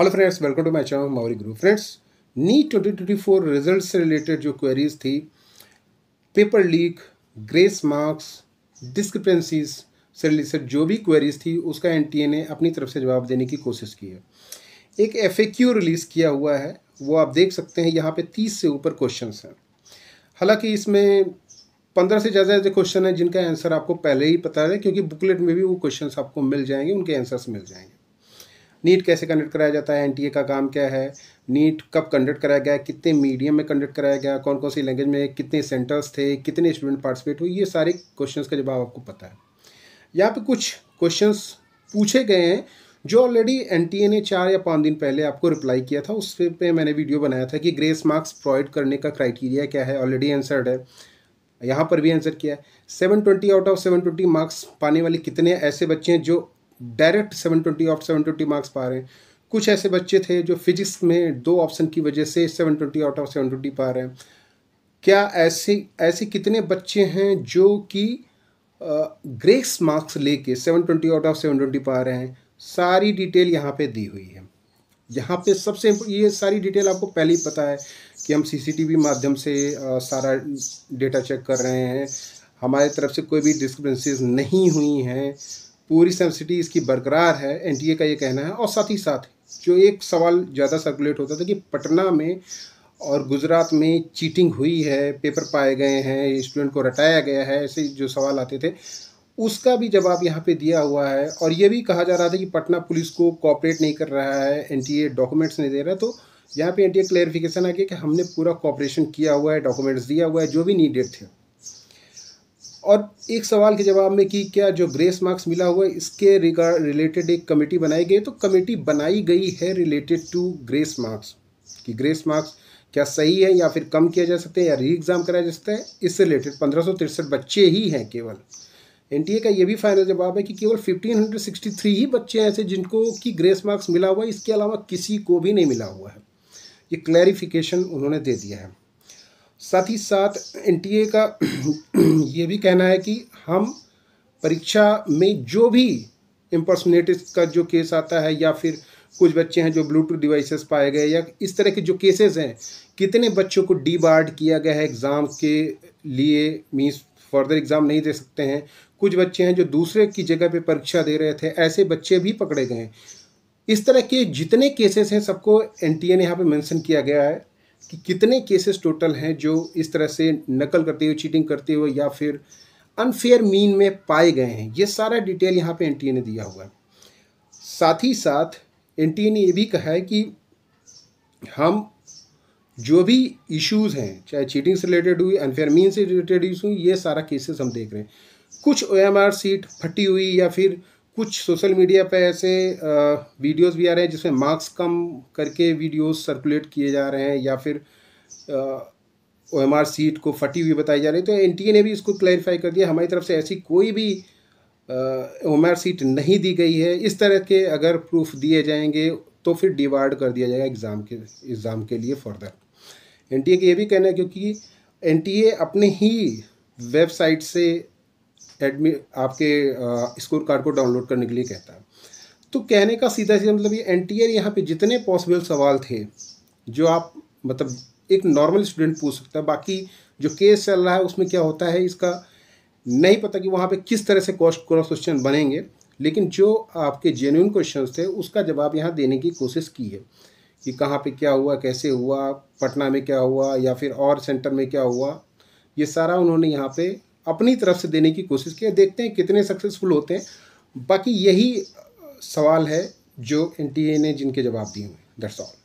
hello friends welcome to my channel मावरी group friends NEET twenty twenty four result से related जो queries थी paper leak grace marks discrepancies से related जो भी क्वेरीज थी उसका एन ने अपनी तरफ से जवाब देने की कोशिश की है एक एफ रिलीज़ किया हुआ है वो आप देख सकते हैं यहाँ पर तीस से ऊपर क्वेश्चन हैं हालाँकि इसमें पंद्रह से ज़्यादा ऐसे क्वेश्चन हैं जिनका आंसर आपको पहले ही पता है क्योंकि बुकलेट में भी वो क्वेश्चन आपको मिल जाएंगे उनके आंसर्स मिल जाएंगे नीट कैसे कंडक्ट कराया जाता है एनटीए का काम क्या है नीट कब कंडक्ट कराया गया कितने मीडियम में कंडक्ट कराया गया कौन कौन सी लैंग्वेज में कितने सेंटर्स थे कितने स्टूडेंट पार्टिसिपेट हुए ये सारे क्वेश्चंस का जवाब आपको पता है यहाँ पे कुछ क्वेश्चंस पूछे गए हैं जो ऑलरेडी एन ने चार या पाँच दिन पहले आपको रिप्लाई किया था उस पर मैंने वीडियो बनाया था कि ग्रेस मार्क्स प्रोवाइड करने का क्राइटेरिया क्या है ऑलरेडी आंसर्ड है यहाँ पर भी आंसर किया है seven twenty out of seven twenty marks पाने वाले कितने ऐसे बच्चे हैं जो डायरेक्ट 720 सेवन 720 मार्क्स पा रहे हैं कुछ ऐसे बच्चे थे जो फिजिक्स में दो ऑप्शन की वजह से 720 आउट ऑफ 720 पा रहे हैं क्या ऐसे ऐसे कितने बच्चे हैं जो कि ग्रेस मार्क्स लेके 720 आउट ऑफ 720 पा रहे हैं सारी डिटेल यहाँ पे दी हुई है यहाँ पे सबसे ये सारी डिटेल आपको पहले ही पता है कि हम सीसीटीवी माध्यम से आ, सारा डेटा चेक कर रहे हैं हमारे तरफ से कोई भी डिस्क्रिपेंसीज नहीं हुई हैं पूरी सेंसिटी इसकी बरकरार है एनटीए का ये कहना है और साथ ही साथ जो एक सवाल ज़्यादा सर्कुलेट होता था कि पटना में और गुजरात में चीटिंग हुई है पेपर पाए गए हैं स्टूडेंट को रटाया गया है ऐसे जो सवाल आते थे उसका भी जवाब यहाँ पे दिया हुआ है और ये भी कहा जा रहा था कि पटना पुलिस को कॉपरेट नहीं कर रहा है एन डॉक्यूमेंट्स नहीं दे रहा है तो यहाँ पे एन टी आ गया कि हमने पूरा कॉपरेशन किया हुआ है डॉक्यूमेंट्स दिया हुआ है जो भी नीडेड थे और एक सवाल के जवाब में कि क्या जो ग्रेस मार्क्स मिला हुआ है इसके रिगार्ड रिलेटेड एक कमेटी बनाई गई तो कमेटी बनाई गई है रिलेटेड टू ग्रेस मार्क्स कि ग्रेस मार्क्स क्या सही है या फिर कम किया जा सकता है या री एग्ज़ाम कराया जा सकता है इससे रिलेटेड पंद्रह बच्चे ही हैं केवल एन का ये भी फाइनल जवाब है कि केवल 1563 ही बच्चे ऐसे जिनको कि ग्रेस मार्क्स मिला हुआ है इसके अलावा किसी को भी नहीं मिला हुआ है ये क्लैरिफिकेशन उन्होंने दे दिया है साथ ही साथ एनटीए का ये भी कहना है कि हम परीक्षा में जो भी इम्पर्सनेटिव का जो केस आता है या फिर कुछ बच्चे हैं जो ब्लूटूथ डिवाइसेस पाए गए या इस तरह के जो केसेस हैं कितने बच्चों को डी किया गया है एग्ज़ाम के लिए मीन्स फर्दर एग्ज़ाम नहीं दे सकते हैं कुछ बच्चे हैं जो दूसरे की जगह पे परीक्षा दे रहे थे ऐसे बच्चे भी पकड़े गए इस तरह के जितने केसेस हैं सबको एन टी ए ने यहाँ पर मैंसन किया गया है कि कितने केसेस टोटल हैं जो इस तरह से नकल करते हुए चीटिंग करते हुए या फिर अनफेयर मीन में पाए गए हैं ये सारा डिटेल यहाँ पे एन ने दिया हुआ है साथ ही साथ एन ने ये भी कहा है कि हम जो भी इश्यूज़ हैं चाहे चीटिंग से रिलेटेड हुई अनफेयर मीन से रिलेटेड इशू ये सारा केसेस हम देख रहे हैं कुछ ओ सीट फटी हुई या फिर कुछ सोशल मीडिया पे ऐसे वीडियोस भी आ रहे हैं जिसमें मार्क्स कम करके वीडियोस सर्कुलेट किए जा रहे हैं या फिर ओ एम आर सीट को फटी हुई बताई जा रही है तो एन टी ए ने भी इसको क्लैरिफाई कर दिया हमारी तरफ से ऐसी कोई भी ओ एम आर सीट नहीं दी गई है इस तरह के अगर प्रूफ दिए जाएंगे तो फिर डिवार्ड कर दिया जाएगा एग्ज़ाम के एग्ज़ाम के लिए फर्दर एन टी ए का ये भी कहना है क्योंकि एन टी ए अपने ही वेबसाइट से एडमि आपके स्कोर कार्ड को डाउनलोड करने के लिए कहता है तो कहने का सीधा सीधा मतलब ये एन टी आर यहाँ पर जितने पॉसिबल सवाल थे जो आप मतलब एक नॉर्मल स्टूडेंट पूछ सकता है बाकी जो केस चल रहा है उसमें क्या होता है इसका नहीं पता कि वहाँ पे किस तरह से क्वेश्चन क्रॉस क्वेश्चन बनेंगे लेकिन जो आपके जेन्यून क्वेश्चन थे उसका जवाब यहाँ देने की कोशिश की है कि कहाँ पे क्या हुआ कैसे हुआ पटना में क्या हुआ या फिर और सेंटर में क्या हुआ ये सारा उन्होंने यहाँ पे अपनी तरफ से देने की कोशिश की है देखते हैं कितने सक्सेसफुल होते हैं बाकी यही सवाल है जो एन ने जिनके जवाब दिए हुए दैट्स ऑल